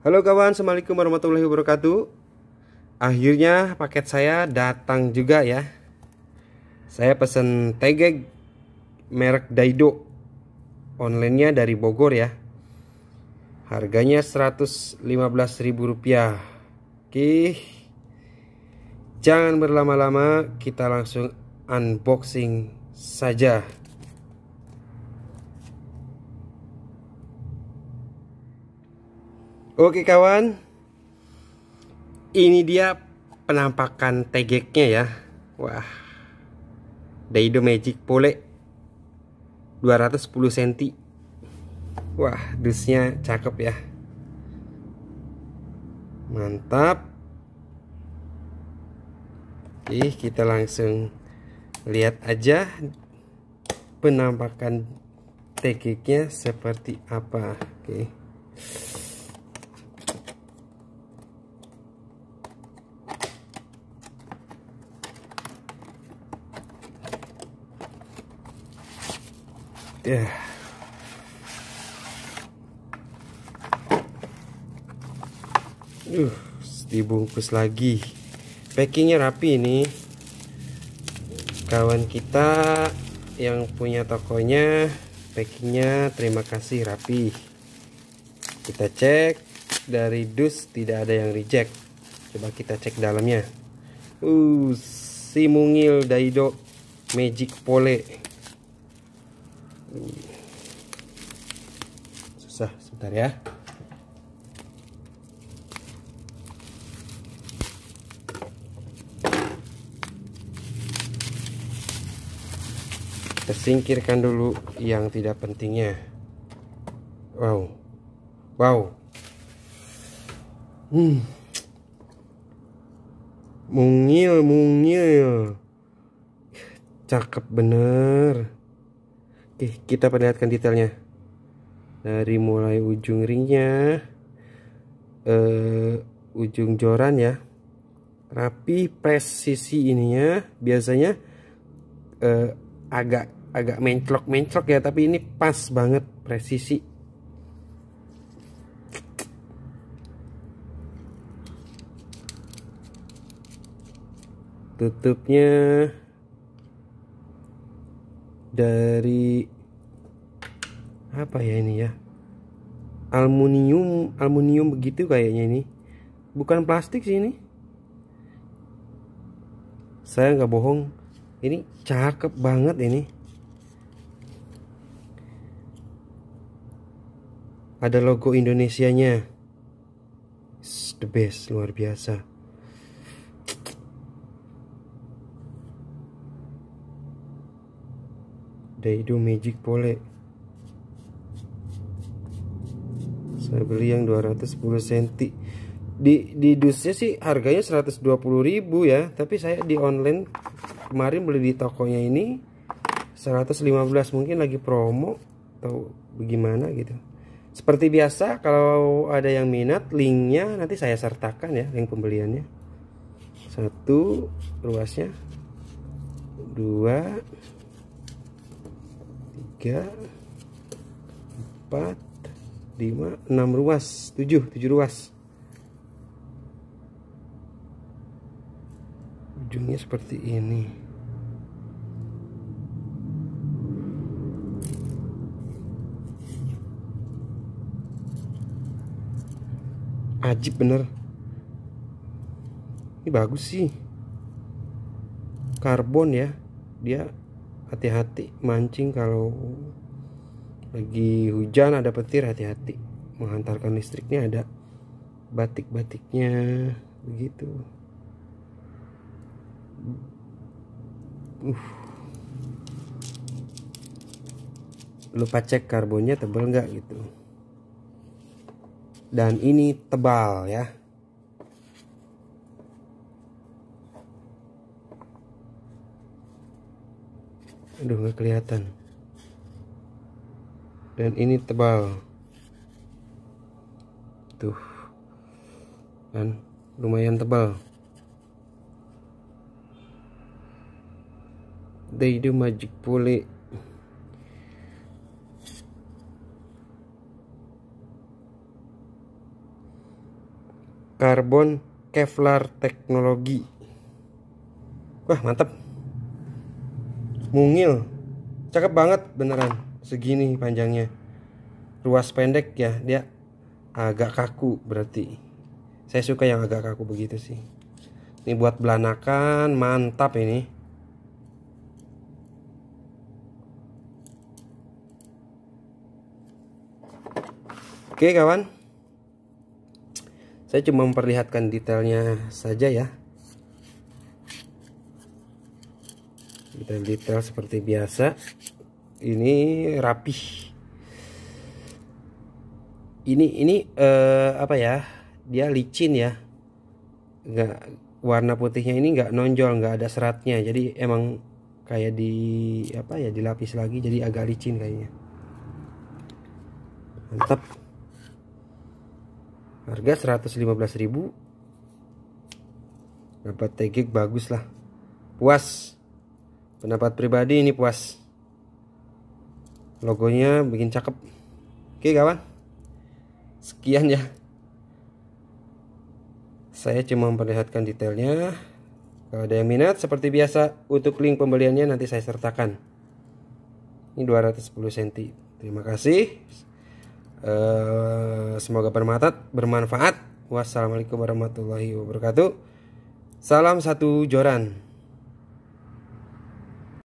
Halo kawan, Assalamualaikum warahmatullahi wabarakatuh Akhirnya paket saya datang juga ya Saya pesen tegeg merek Daido Onlinenya dari Bogor ya Harganya Rp115.000 Oke Jangan berlama-lama Kita langsung unboxing saja Oke kawan, ini dia penampakan tegeknya ya. Wah, Daido Magic Pole 210 cm. Wah, dusnya cakep ya. Mantap. Oke, kita langsung lihat aja penampakan tegeknya seperti apa. Oke. Okay. Yeah. Uh, dibungkus lagi. Packingnya rapi ini. Kawan kita yang punya tokonya packingnya terima kasih rapi. Kita cek dari dus tidak ada yang reject. Coba kita cek dalamnya. Uh, si mungil daido magic pole basah sebentar ya. Tersingkirkan dulu yang tidak pentingnya. Wow. Wow. Hmm. Mungil, mungil. Cakep bener. Oke, kita perlihatkan detailnya dari mulai ujung ringnya eh, ujung joran ya rapi presisi ininya biasanya eh, agak agak menclok menclok ya tapi ini pas banget presisi tutupnya dari apa ya ini ya aluminium aluminium begitu kayaknya ini bukan plastik sih ini saya nggak bohong ini cakep banget ini ada logo Indonesianya It's the best luar biasa They do magic pole saya beli yang 210 cm di di dusnya sih harganya ribu ya tapi saya di online kemarin beli di tokonya ini 115 mungkin lagi promo atau bagaimana gitu seperti biasa kalau ada yang minat linknya nanti saya sertakan ya link pembeliannya satu ruasnya dua tiga empat 5 6 ruas 7 7 ruas ujungnya seperti ini ajib bener ini bagus sih karbon ya dia hati-hati mancing kalau lagi hujan ada petir hati-hati menghantarkan listriknya ada batik-batiknya begitu uh. lupa cek karbonnya tebal nggak gitu dan ini tebal ya aduh nggak kelihatan dan ini tebal tuh kan lumayan tebal they do magic pulley karbon kevlar teknologi wah mantap mungil cakep banget beneran segini panjangnya ruas pendek ya dia agak kaku berarti saya suka yang agak kaku begitu sih ini buat belanakan mantap ini Oke kawan Saya cuma memperlihatkan detailnya saja ya Detail-detail seperti biasa ini rapih ini ini uh, apa ya dia licin ya nggak warna putihnya ini nggak nonjol nggak ada seratnya jadi emang kayak di apa ya dilapis lagi jadi agak licin kayaknya mantap harga 115.000 dapat tegik bagus lah puas pendapat pribadi ini puas logonya bikin cakep oke kawan sekian ya saya cuma memperlihatkan detailnya kalau ada yang minat seperti biasa untuk link pembeliannya nanti saya sertakan ini 210 cm terima kasih eh, semoga bermanfaat, bermanfaat. Wassalamualaikum warahmatullahi wabarakatuh. Salam satu joran.